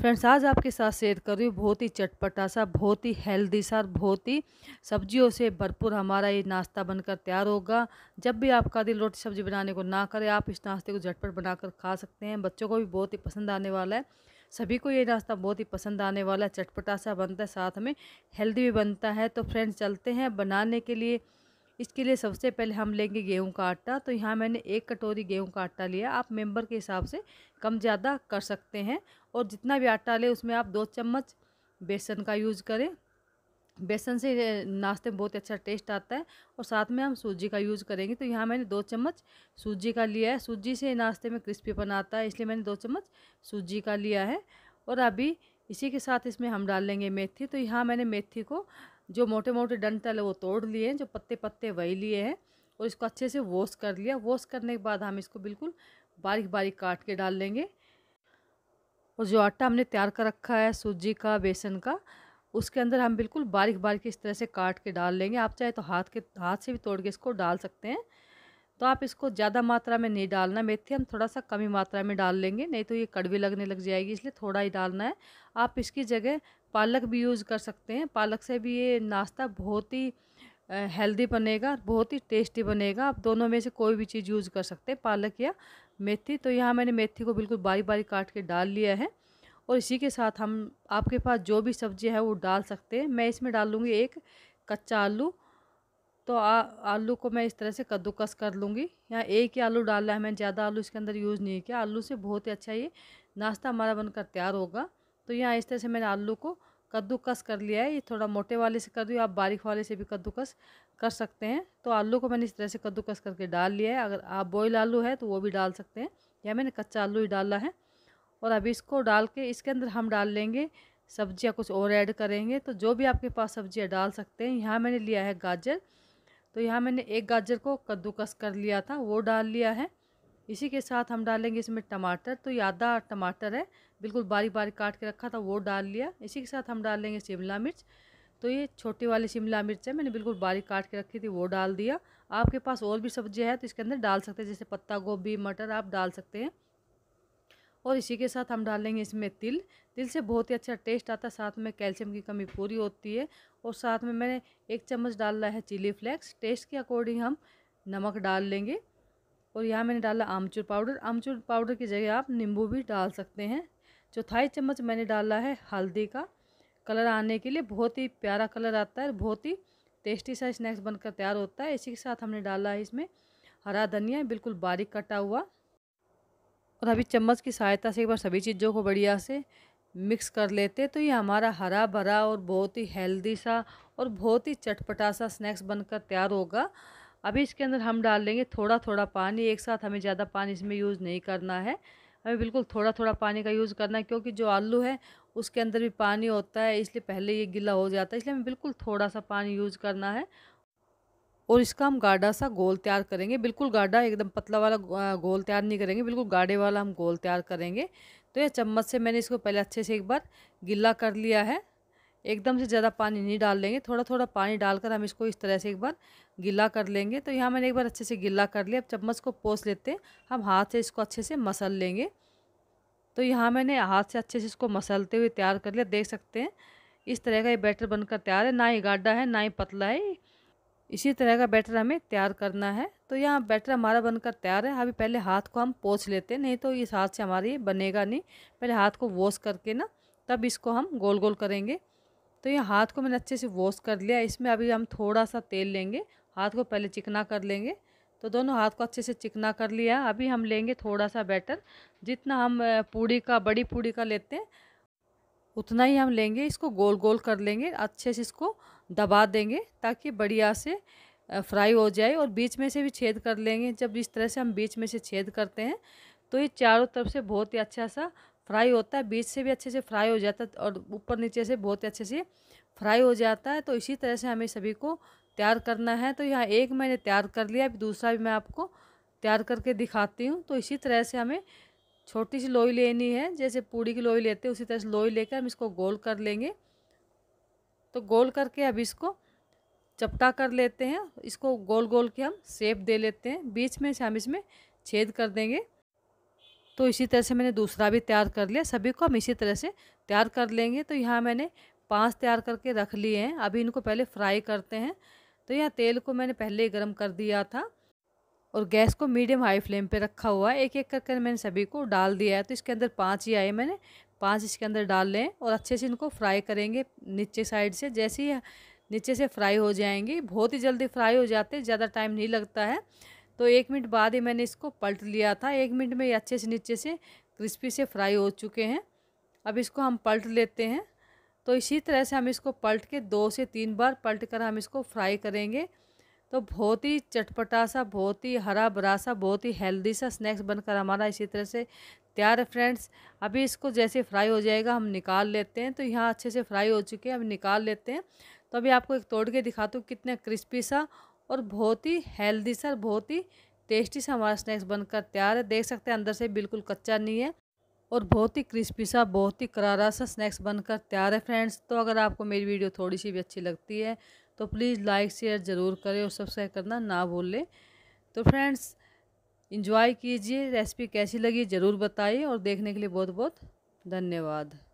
friends आज आपके साथ शेयर कर रही हूँ बहुत ही चटपटा सा बहुत ही हेल्दी सा बहुत ही सब्जियों से भरपूर हमारा ये नाश्ता बनकर तैयार होगा जब भी आपका दिल रोटी सब्जी बनाने को ना करे आप इस नाश्ते को झटपट बनाकर खा सकते हैं बच्चों को भी बहुत ही पसंद आने वाला है सभी को ये नाश्ता बहुत ही पसंद आने वाला है चटपटा सा बनता है साथ में हेल्दी भी बनता है तो फ्रेंड्स चलते हैं बनाने के लिए इसके लिए सबसे पहले हम लेंगे गेहूं का आटा तो यहाँ मैंने एक कटोरी गेहूं का आटा लिया आप मेंबर के हिसाब से कम ज़्यादा कर सकते हैं और जितना भी आटा ले उसमें आप दो चम्मच बेसन का यूज़ करें बेसन से नाश्ते में बहुत अच्छा टेस्ट आता है और साथ में हम सूजी का यूज़ करेंगे तो यहाँ मैंने दो चम्मच सूजी का लिया है सूजी से नाश्ते में क्रिस्पीपन आता है इसलिए मैंने दो चम्मच सूजी का लिया है और अभी इसी के साथ इसमें हम डाल लेंगे मेथी तो यहाँ मैंने मेथी को जो मोटे मोटे डंटल है वो तोड़ लिए हैं जो पत्ते पत्ते वही लिए हैं और इसको अच्छे से वॉश कर लिया वॉश करने के बाद हम इसको बिल्कुल बारीक बारीक काट के डाल लेंगे और जो आटा हमने तैयार कर रखा है सूजी का बेसन का उसके अंदर हम बिल्कुल बारीक बारीक इस तरह से काट के डाल लेंगे आप चाहे तो हाथ के हाथ से भी तोड़ के इसको डाल सकते हैं तो आप इसको ज़्यादा मात्रा में नहीं डालना मेथी हम थोड़ा सा कमी मात्रा में डाल लेंगे नहीं तो ये कड़वी लगने लग जाएगी इसलिए थोड़ा ही डालना है आप इसकी जगह पालक भी यूज़ कर सकते हैं पालक से भी ये नाश्ता बहुत ही हेल्दी बनेगा बहुत ही टेस्टी बनेगा आप दोनों में से कोई भी चीज़ यूज़ कर सकते हैं पालक या मेथी तो यहाँ मैंने मेथी को बिल्कुल बारी बारी काट के डाल लिया है और इसी के साथ हम आपके पास जो भी सब्ज़ी है वो डाल सकते हैं मैं इसमें डाल लूँगी एक कच्चा आलू तो आ, आलू को मैं इस तरह से कद्दूकस कर लूँगी यहाँ एक ही आलू डाला है मैंने ज़्यादा आलू इसके अंदर यूज़ नहीं किया आलू से बहुत ही अच्छा ये नाश्ता हमारा बनकर तैयार होगा तो यहाँ इस तरह से मैंने आलू को कद्दूकस कर लिया है ये थोड़ा मोटे वाले से कर दूँ आप बारीक वाले से भी कद्दूकस कर सकते हैं तो आलू को मैंने इस तरह से कद्दूकस करके डाल लिया है अगर आप बॉयल आलू है तो वो भी डाल सकते हैं या मैंने कच्चा आलू ही डाला है और अभी इसको डाल के इसके अंदर हम डाल लेंगे सब्जियाँ कुछ और ऐड करेंगे तो जो भी आपके पास सब्जियाँ डाल सकते हैं यहाँ मैंने लिया है गाजर तो यहाँ मैंने एक गाजर को कद्दूकस कर लिया था वो डाल लिया है इसी के साथ हम डालेंगे इसमें टमाटर तो ये आधा टमाटर है बिल्कुल बारीक बारीक काट के रखा था वो डाल लिया इसी के साथ हम डालेंगे शिमला मिर्च तो ये छोटी वाली शिमला मिर्च है मैंने बिल्कुल बारीक काट के रखी थी वो डाल दिया आपके पास और भी सब्जियाँ हैं तो इसके अंदर डाल सकते हैं जैसे पत्ता गोभी मटर आप डाल सकते हैं और इसी के साथ हम डालेंगे इसमें तिल तिल से बहुत ही अच्छा टेस्ट आता है साथ में कैल्शियम की कमी पूरी होती है और साथ में मैंने एक चम्मच डाल रहा है चिली फ्लेक्स टेस्ट के अकॉर्डिंग हम नमक डाल लेंगे और यहाँ मैंने डाला आमचूर पाउडर आमचूर पाउडर की जगह आप नींबू भी डाल सकते हैं चौथाई चम्मच मैंने डाला है हल्दी का कलर आने के लिए बहुत ही प्यारा कलर आता है बहुत ही टेस्टी सा स्नैक्स बनकर तैयार होता है इसी के साथ हमने डाला है इसमें हरा धनिया बिल्कुल बारीक कटा हुआ और अभी चम्मच की सहायता से एक बार सभी चीज़ों को बढ़िया से मिक्स कर लेते तो ये हमारा हरा भरा और बहुत ही हेल्दी सा और बहुत ही चटपटा सा स्नैक्स बनकर तैयार होगा अभी इसके अंदर हम डाल लेंगे थोड़ा थोड़ा पानी एक साथ हमें ज़्यादा पानी इसमें यूज़ नहीं करना है हमें बिल्कुल थोड़ा थोड़ा पानी का यूज़ करना है क्योंकि जो आलू है उसके अंदर भी पानी होता है इसलिए पहले ये गीला हो जाता है इसलिए हमें बिल्कुल थोड़ा सा पानी यूज़ करना है और इसका हम गाढ़ा सा गोल तैयार करेंगे बिल्कुल गाढ़ा एकदम पतला वाला गोल तैयार नहीं करेंगे बिल्कुल गाढ़े वाला हम गोल तैयार करेंगे तो यह चम्मच से मैंने इसको पहले अच्छे से एक बार गीला कर लिया है एकदम से ज़्यादा पानी नहीं डाल लेंगे थोड़ा थोड़ा पानी डालकर हम इसको इस तरह से एक बार गिला कर लेंगे तो यहाँ मैंने एक बार अच्छे से गिला कर लिया अब चम्मच को पोस लेते हैं हम हाथ से इसको अच्छे से मसल लेंगे तो यहाँ मैंने हाथ से अच्छे से इसको मसलते हुए तैयार कर लिया देख सकते हैं इस तरह का ये बैटर बनकर तैयार है ना ही गाढ़ा है ना ही पतला है इसी तरह का बैटर हमें तैयार करना है तो यहाँ बैटर हमारा बनकर तैयार है अभी पहले हाथ को हम पोछ लेते हैं नहीं तो इस हाथ से हमारे ये बनेगा नहीं पहले हाथ को वॉश करके ना तब इसको हम गोल गोल करेंगे तो ये हाथ को मैंने अच्छे से वॉश कर लिया इसमें अभी हम थोड़ा सा तेल लेंगे हाथ को पहले चिकना कर लेंगे तो दोनों हाथ को अच्छे से चिकना कर लिया अभी हम लेंगे थोड़ा सा बैटर जितना हम पूड़ी का बड़ी पूड़ी का लेते हैं उतना ही हम लेंगे इसको गोल गोल कर लेंगे अच्छे से इसको दबा देंगे ताकि बढ़िया से फ्राई हो जाए और बीच में से भी छेद कर लेंगे जब इस तरह से हम बीच में से छेद करते हैं तो ये चारों तरफ से बहुत ही अच्छा सा फ्राई होता है बीच से भी अच्छे से फ्राई हो जाता है और ऊपर नीचे से बहुत ही अच्छे से फ्राई हो जाता है तो इसी तरह से हमें सभी को तैयार करना है तो यहाँ एक मैंने तैयार कर लिया अभी दूसरा भी मैं आपको तैयार करके दिखाती हूँ तो इसी तरह से हमें छोटी सी लोई लेनी है जैसे पूड़ी की लोई लेते हैं उसी तरह से लोई लेकर हम इसको गोल कर लेंगे तो गोल करके अब इसको चपटा कर लेते हैं इसको गोल गोल के हम सेप दे लेते हैं बीच में से हम इसमें छेद कर देंगे तो इसी तरह से मैंने दूसरा भी तैयार कर लिया सभी को हम इसी तरह से तैयार कर लेंगे तो यहाँ मैंने पांच तैयार करके रख लिए हैं अभी इनको पहले फ्राई करते हैं तो यहाँ तेल को मैंने पहले ही गर्म कर दिया था और गैस को मीडियम हाई फ्लेम पे रखा हुआ है एक एक कर कर मैंने सभी को डाल दिया है तो इसके अंदर पाँच ही आए मैंने पाँच इसके अंदर डाल लें और अच्छे से इनको फ्राई करेंगे नीचे साइड से जैसे ही नीचे से फ्राई हो जाएंगे बहुत ही जल्दी फ्राई हो जाते ज़्यादा टाइम नहीं लगता है तो एक मिनट बाद ही मैंने इसको पलट लिया था एक मिनट में ये अच्छे से नीचे से क्रिस्पी से फ्राई हो चुके हैं अब इसको हम पलट लेते हैं तो इसी तरह से हम इसको पलट के दो से तीन बार पलट कर हम इसको फ्राई करेंगे तो बहुत ही चटपटा सा बहुत ही हरा भरा सा बहुत ही हेल्दी सा स्नैक्स बनकर हमारा इसी तरह से तैयार है फ्रेंड्स अभी इसको जैसे फ्राई हो जाएगा हम निकाल लेते हैं तो यहाँ अच्छे से फ्राई हो चुके हैं हम निकाल लेते हैं तो अभी आपको एक तोड़ के दिखाता हूँ कितने क्रिस्पी सा और बहुत ही हेल्दी सा बहुत ही टेस्टी सा हमारा स्नैक्स बनकर तैयार है देख सकते हैं अंदर से बिल्कुल कच्चा नहीं है और बहुत ही क्रिस्पी सा बहुत ही करारा सा स्नैक्स बनकर तैयार है फ्रेंड्स तो अगर आपको मेरी वीडियो थोड़ी सी भी अच्छी लगती है तो प्लीज़ लाइक शेयर ज़रूर करें और सब्सक्राइब करना ना भूलें तो फ्रेंड्स इंजॉय कीजिए रेसिपी कैसी लगी ज़रूर बताइए और देखने के लिए बहुत बहुत धन्यवाद